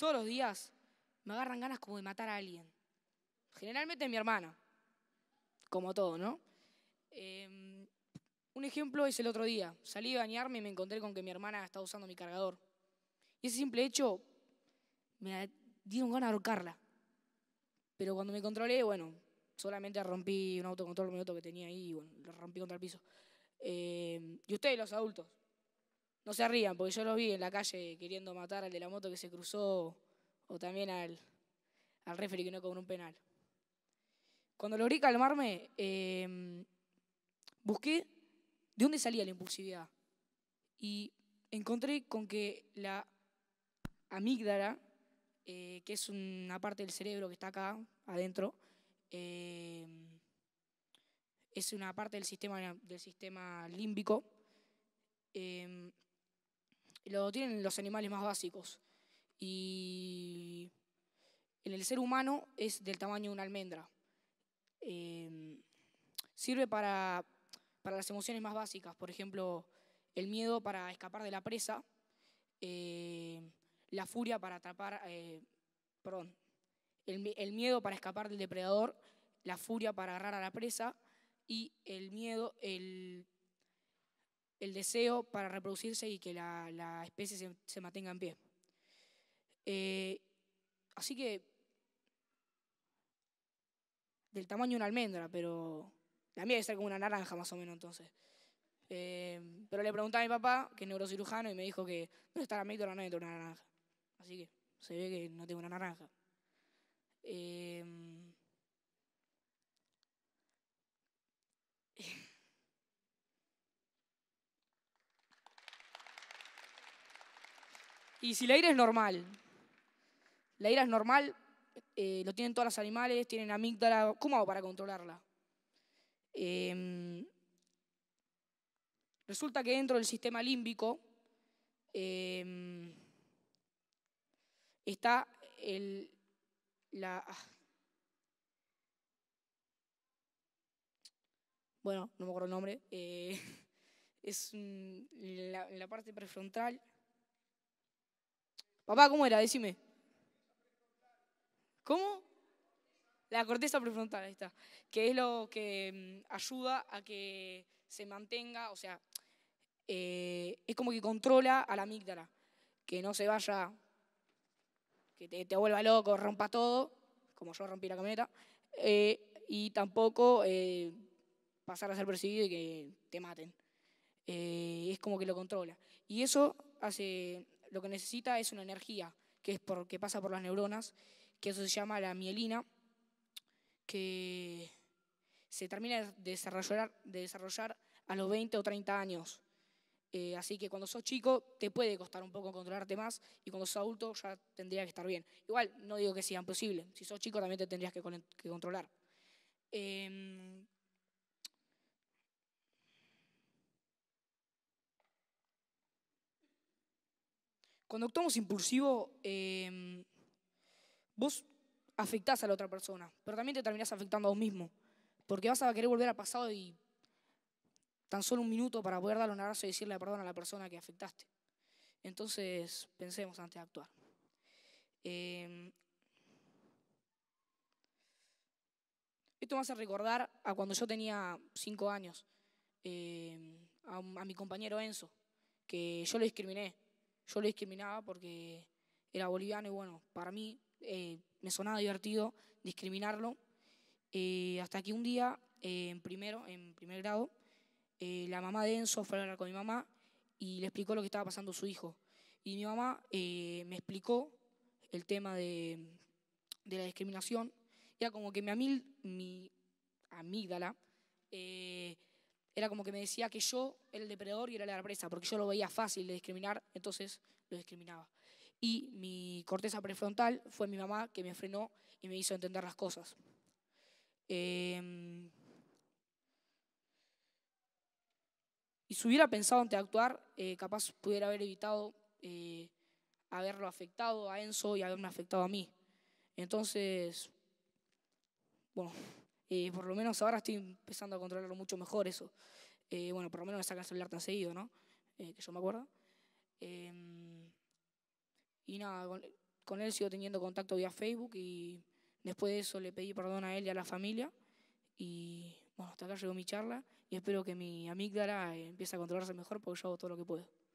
todos los días me agarran ganas como de matar a alguien. Generalmente mi hermana, como todo, ¿no? Em, un ejemplo es el otro día. Salí a bañarme y me encontré con que mi hermana estaba usando mi cargador. Y ese simple hecho me dieron ganas de ahorcarla. Pero cuando me controlé, bueno, solamente rompí un autocontrol minuto que tenía ahí y bueno, lo rompí contra el piso. Em, y ustedes, los adultos, no se rían, porque yo los vi en la calle queriendo matar al de la moto que se cruzó o también al, al referee que no cobró un penal. Cuando logré calmarme, em, busqué de dónde salía la impulsividad y encontré con que la amígdala, eh, que es una parte del cerebro que está acá adentro, em, es una parte del sistema, del sistema límbico, em, lo tienen los animales más básicos. Y en el ser humano es del tamaño de una almendra. Em, sirve para, las emociones más básicas, por ejemplo, el miedo para escapar de la presa, em, la furia para atrapar, eh, perdón, el, miedo para escapar del depredador, la furia para agarrar a la presa y el miedo, el deseo para reproducirse y que la, especie se, mantenga en pie. Eh, así que, del tamaño de una almendra, pero la mía debe como una naranja más o menos entonces. Eh, pero le pregunté a mi papá, que es neurocirujano, y me dijo que no está la médula, no de una naranja. Así que se ve que no tengo una naranja. Eh, Y si la ira es normal, la ira es normal, eh, lo tienen todos los animales, tienen amígdala, ¿cómo hago para controlarla? Em, resulta que dentro del sistema límbico em, está el, la... Ah. Bueno, no me acuerdo el nombre. Eh, es la parte prefrontal, Papá, ¿cómo era? Decime. ¿Cómo? La corteza prefrontal, ahí está. Que es lo que mm, ayuda a que se mantenga, o sea, eh, es como que controla a la amígdala. Que no se vaya, que te, vuelva loco, rompa todo, como yo rompí la camioneta. Eh, y tampoco eh, pasar a ser perseguido y que te maten. es como que lo controla. Y eso hace lo que necesita es una energía, que es porque pasa por las neuronas, que eso se llama la mielina, que se termina de desarrollar, desarrollar a los 20 o 30 años. Eh, así que cuando sos chico te puede costar un poco controlarte más y cuando sos adulto ya tendría que estar bien. Igual no digo que sea imposible, si sos chico también te tendrías que, controlar. Em, Cuando actuamos impulsivo, em, vos afectás a la otra persona, pero también te terminás afectando a vos mismo, porque vas a querer volver al pasado y tan solo un minuto para poder darle un abrazo y decirle perdón a la persona que afectaste. Entonces, pensemos antes de actuar. Em, esto me hace recordar a cuando yo tenía cinco años, em, a, mi compañero Enzo, que yo le discriminé yo lo discriminaba porque era boliviano y bueno, para mí eh, me sonaba divertido discriminarlo. Eh, hasta que un día, eh, en, primero, en primer grado, la mamá de Enzo fue a hablar con mi mamá y le explicó lo que estaba pasando a su hijo. Y mi mamá me explicó el tema de, la discriminación. Era como que mi, amil, mi amígdala era como que me decía que yo era el depredador y era la presa, porque yo lo veía fácil de discriminar, entonces lo discriminaba. Y mi corteza prefrontal fue mi mamá que me frenó y me hizo entender las cosas. Em, y si hubiera pensado antes de actuar, eh, capaz pudiera haber evitado eh, haberlo afectado a Enzo y haberme afectado a mí. Entonces, bueno. Eh, por lo menos ahora estoy empezando a controlarlo mucho mejor eso. Eh, bueno, por lo menos me saca el celular tan seguido, ¿no? Eh, que yo me acuerdo. Em, y nada, con, con, él sigo teniendo contacto vía Facebook y después de eso le pedí perdón a él y a la familia. Y bueno, hasta acá llegó mi charla y espero que mi amígdala empiece a controlarse mejor porque yo hago todo lo que puedo.